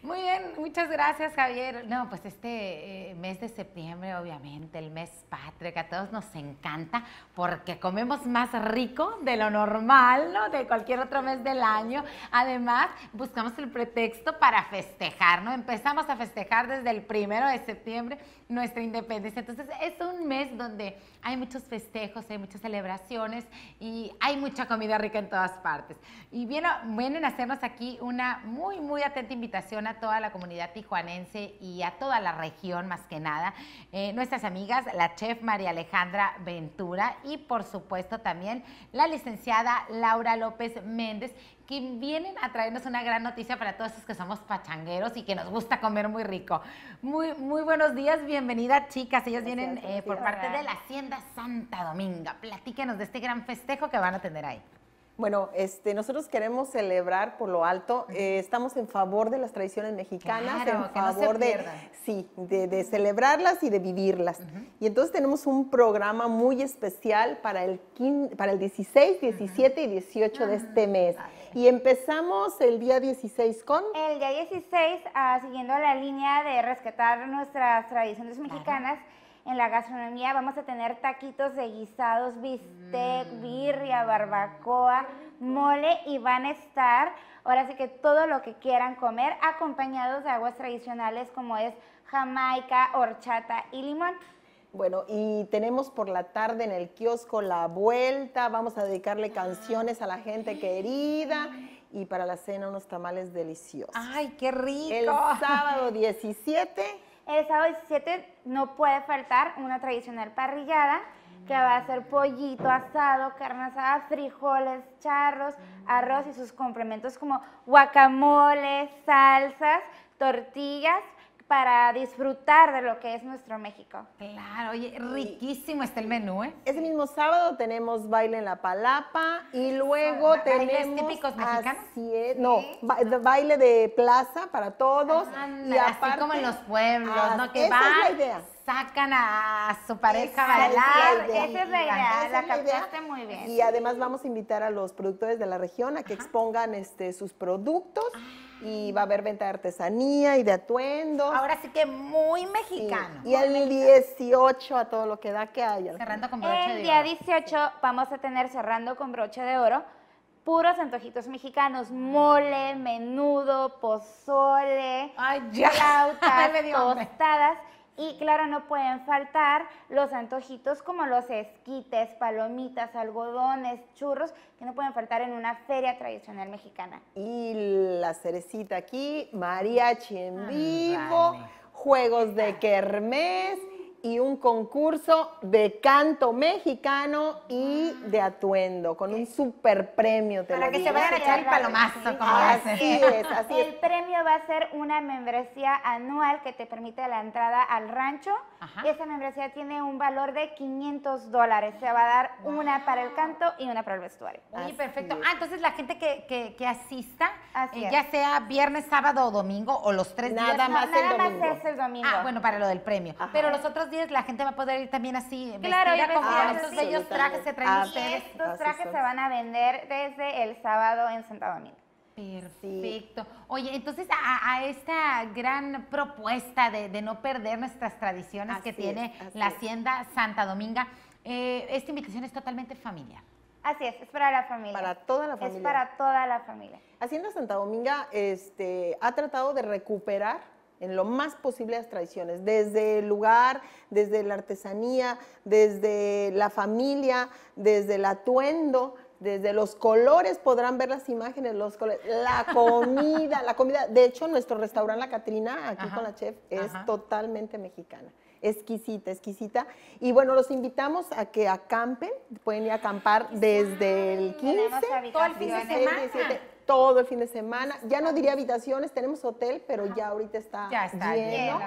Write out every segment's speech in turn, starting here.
Muy bien, muchas gracias Javier. No, pues este eh, mes de septiembre, obviamente, el mes patria, a todos nos encanta porque comemos más rico de lo normal, ¿no? De cualquier otro mes del año. Además, buscamos el pretexto para festejar, ¿no? Empezamos a festejar desde el primero de septiembre nuestra independencia. Entonces, es un mes donde hay muchos festejos, hay muchas celebraciones y hay mucha comida rica en todas partes. Y vienen a hacernos aquí una muy, muy atenta invitación a toda la comunidad tijuanense y a toda la región más que nada. Eh, nuestras amigas, la chef María Alejandra Ventura y por supuesto también la licenciada Laura López Méndez, que vienen a traernos una gran noticia para todos esos que somos pachangueros y que nos gusta comer muy rico. Muy, muy buenos días, bienvenida chicas. Ellas vienen eh, por parte de la Hacienda Santa Dominga. Platíquenos de este gran festejo que van a tener ahí. Bueno, este, nosotros queremos celebrar por lo alto. Eh, estamos en favor de las tradiciones mexicanas, en favor de, sí, de, celebrarlas y de vivirlas. Y entonces tenemos un programa muy especial para el, para el 16, 17 y 18 de este ah, mes. Y empezamos el día 16 con... El día 16, ah, siguiendo la línea de rescatar nuestras tradiciones mexicanas en la gastronomía vamos a tener taquitos de guisados, bistec, mm. birria, barbacoa, mole y van a estar, ahora sí que todo lo que quieran comer, acompañados de aguas tradicionales como es jamaica, horchata y limón. Bueno, y tenemos por la tarde en el kiosco La Vuelta, vamos a dedicarle canciones a la gente querida y para la cena unos tamales deliciosos. ¡Ay, qué rico! El sábado 17 el sábado 17 no puede faltar una tradicional parrillada que va a ser pollito, asado, carne asada, frijoles, charros, arroz y sus complementos como guacamole, salsas, tortillas, para disfrutar de lo que es nuestro México. Claro, oye, riquísimo está el menú, ¿eh? Ese mismo sábado tenemos baile en la palapa y luego tenemos... típicos mexicanos? no, baile de plaza para todos. Anda, así como en los pueblos, ¿no? Que van, sacan a su pareja a bailar. esa es la idea, la, la muy bien. Y además vamos a invitar a los productores de la región a que expongan este, sus productos. Ah, y va a haber venta de artesanía y de atuendo. Ahora sí que muy mexicano. Y, el 18 a todo lo que da que haya. Cerrando con broche el de oro. El día 18 vamos a tener cerrando con broche de oro puros antojitos mexicanos, mole, menudo, pozole, Ay, ya. flautas, tostadas. Y claro, no pueden faltar los antojitos como los esquites, palomitas, algodones, churros, que no pueden faltar en una feria tradicional mexicana. Y la cerecita aquí, mariachi en ah, vivo, juegos de kermés y un concurso de canto mexicano y ah. de atuendo, con un super premio. Para que se vayan a echar el palomazo, como es, El premio va a ser una membresía anual que te permite la entrada al rancho. Y esa membresía tiene un valor de 500 dólares. Se va a dar una para el canto y una para el vestuario. Oye, perfecto. Ah, entonces la gente que, asista, eh, ya sea viernes, sábado o domingo, o los tres nada días. Más nada más es el domingo. Ah, bueno, para lo del premio. Pero los días la gente va a poder ir también así. Claro, ya estos trajes estos trajes se van a vender desde el sábado en Santa Domingo. Perfecto. Oye, entonces a, esta gran propuesta de, no perder nuestras tradiciones que tiene la Hacienda Santa Dominga, eh, esta invitación es totalmente familiar. Así es, es para la familia. Para toda la familia. Es para toda la familia. Hacienda Santa Dominga este, ha tratado de recuperar en lo más posible las tradiciones, desde el lugar, desde la artesanía, desde la familia, desde el atuendo, desde los colores podrán ver las imágenes, los colores, la comida, la comida. De hecho, nuestro restaurante La Catrina, aquí con la chef, es totalmente mexicana. Exquisita, exquisita. Y bueno, los invitamos a que acampen, pueden ir a acampar desde el 15 todo el todo el fin de semana. Ya no diría habitaciones, tenemos hotel, pero ya ahorita está, ya lleno.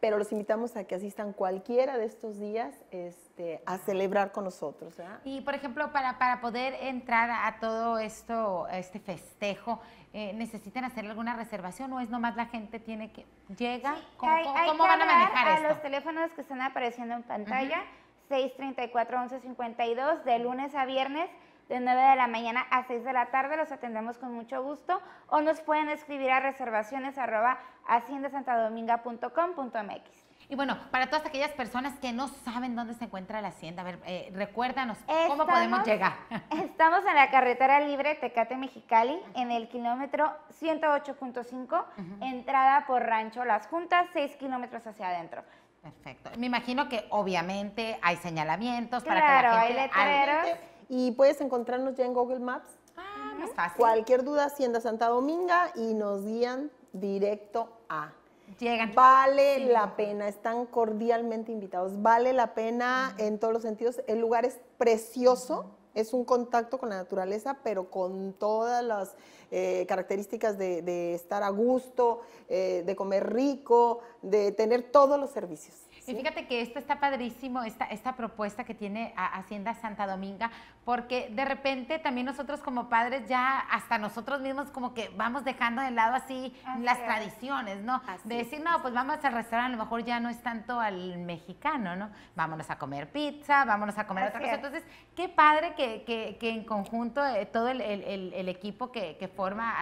Pero los invitamos a que asistan cualquiera de estos días este, a celebrar con nosotros. Y, por ejemplo, para, para poder entrar a todo esto, este festejo, eh, ¿necesitan hacer alguna reservación o es nomás la gente tiene que... llega? ¿Cómo, cómo, van a manejar a los teléfonos que están apareciendo en pantalla, uh 634-1152, de lunes a viernes, de 9 de la mañana a 6 de la tarde. Los atendemos con mucho gusto o nos pueden escribir a reservaciones arroba haciendasantadominga.com.mx. Y bueno, para todas aquellas personas que no saben dónde se encuentra la hacienda, a ver, eh, recuérdanos cómo podemos llegar. Estamos en la carretera libre Tecate Mexicali, en el kilómetro 108.5, entrada por Rancho Las Juntas, 6 kilómetros hacia adentro. Perfecto. Me imagino que obviamente hay señalamientos para que la gente... hay letreros. Y puedes encontrarnos ya en Google Maps. Ah, más fácil. Cualquier duda, Hacienda Santa Dominga y nos guían directo a. Llegan. Vale la pena, están cordialmente invitados. Vale la pena en todos los sentidos. El lugar es precioso. Es un contacto con la naturaleza, pero con todas las eh, características de, estar a gusto, eh, de comer rico, de tener todos los servicios. Y fíjate que esto está padrísimo, esta, esta propuesta que tiene Hacienda Santa Dominga, porque de repente también nosotros como padres ya hasta nosotros mismos como que vamos dejando de lado así, las tradiciones, ¿no? de decir, no, pues vamos al restaurante, a lo mejor ya no es tanto al mexicano, ¿no? Vámonos a comer pizza, vámonos a comer otra cosa. Entonces, qué padre que, que, que en conjunto eh, todo el, equipo que, que, forma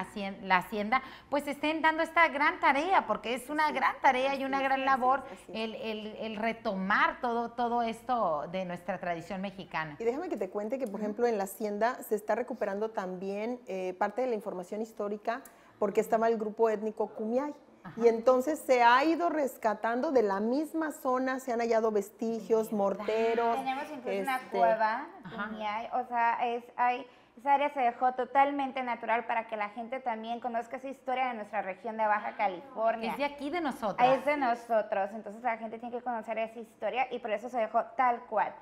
la Hacienda, pues estén dando esta gran tarea, porque es una gran tarea y una gran labor el el, retomar todo, todo esto de nuestra tradición mexicana. Y déjame que te cuente que, por ejemplo, en la hacienda se está recuperando también eh, parte de la información histórica porque estaba el grupo étnico cumiay Y entonces se ha ido rescatando de la misma zona, se han hallado vestigios, morteros. Tenemos incluso una este, cueva, o sea, es, hay esa área se dejó totalmente natural para que la gente también conozca esa historia de nuestra región de Baja California. Es de aquí de nosotros. Es de nosotros, entonces la gente tiene que conocer esa historia y por eso se dejó tal cual.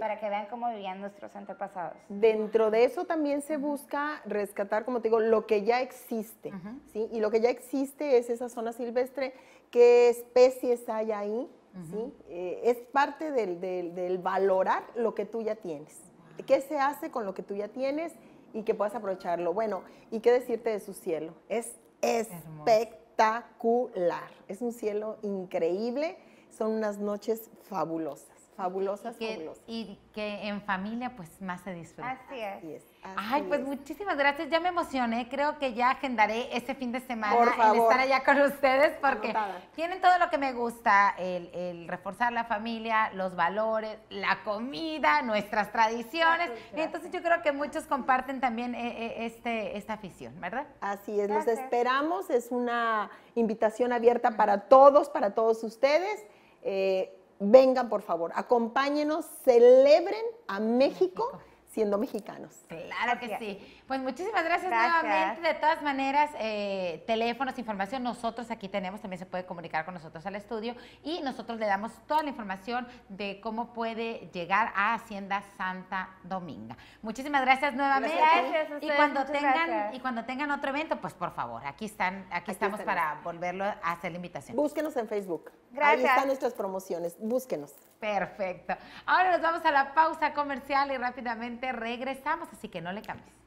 Para que vean cómo vivían nuestros antepasados. Dentro de eso también se busca rescatar, como te digo, lo que ya existe, ¿sí? Y lo que ya existe es esa zona silvestre, qué especies hay ahí, ¿sí? Eh, es parte del, del, del, valorar lo que tú ya tienes. ¿Qué se hace con lo que tú ya tienes y que puedas aprovecharlo? Bueno, ¿y qué decirte de su cielo? Es espectacular. Es un cielo increíble. Son unas noches fabulosas. Fabulosas, y que, Y que en familia pues más se disfruta. Así es. Ay, pues muchísimas gracias. Ya me emocioné. Creo que ya agendaré ese fin de semana estar allá con ustedes porque tienen todo lo que me gusta, el, reforzar la familia, los valores, la comida, nuestras tradiciones. Y entonces yo creo que muchos comparten también eh, eh, este, esta afición, ¿verdad? Así es. Los esperamos. Es una invitación abierta para todos, para todos ustedes. Eh, vengan por favor, acompáñenos, celebren a México. México siendo mexicanos. Claro que sí. Pues muchísimas gracias, nuevamente. De todas maneras, eh, teléfonos, información, nosotros aquí tenemos, también se puede comunicar con nosotros al estudio y nosotros le damos toda la información de cómo puede llegar a Hacienda Santa Dominga. Muchísimas gracias nuevamente. Gracias y cuando tengan y cuando tengan otro evento, pues por favor, aquí están, aquí, estamos para volverlo a hacer la invitación. Búsquenos en Facebook. Gracias. Ahí están nuestras promociones. Búsquenos. Perfecto. Ahora nos vamos a la pausa comercial y rápidamente regresamos, así que no le cambies.